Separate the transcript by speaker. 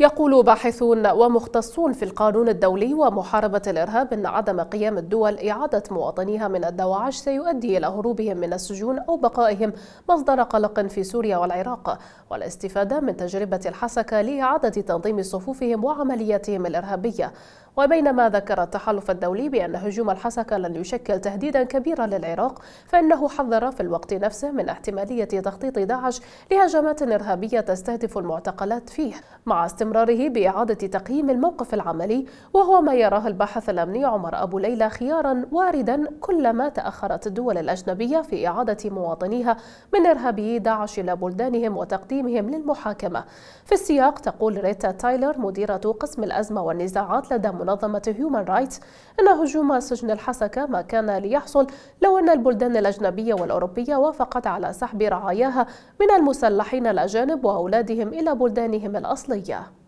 Speaker 1: يقول باحثون ومختصون في القانون الدولي ومحاربة الإرهاب أن عدم قيام الدول إعادة مواطنيها من الدواعش سيؤدي إلى هروبهم من السجون أو بقائهم مصدر قلق في سوريا والعراق والاستفادة من تجربة الحسكة لإعادة تنظيم صفوفهم وعملياتهم الإرهابية وبينما ذكر التحالف الدولي بأن هجوم الحسكة لن يشكل تهديدا كبيرا للعراق فإنه حذر في الوقت نفسه من احتمالية تخطيط داعش لهجمات إرهابية تستهدف المعتقلات فيه مع استمراره بإعادة تقييم الموقف العملي وهو ما يراه الباحث الأمني عمر أبو ليلى خيارا واردا كلما تأخرت الدول الأجنبية في إعادة مواطنيها من إرهابي داعش إلى بلدانهم وتقديمهم للمحاكمة في السياق تقول ريتا تايلر مديرة قسم الأزمة والنزاعات لدى منظمة هيومان رايتس أن هجوم سجن الحسكة ما كان ليحصل لو أن البلدان الأجنبية والأوروبية وافقت على سحب رعاياها من المسلحين الأجانب وأولادهم إلى بلدانهم الأصلية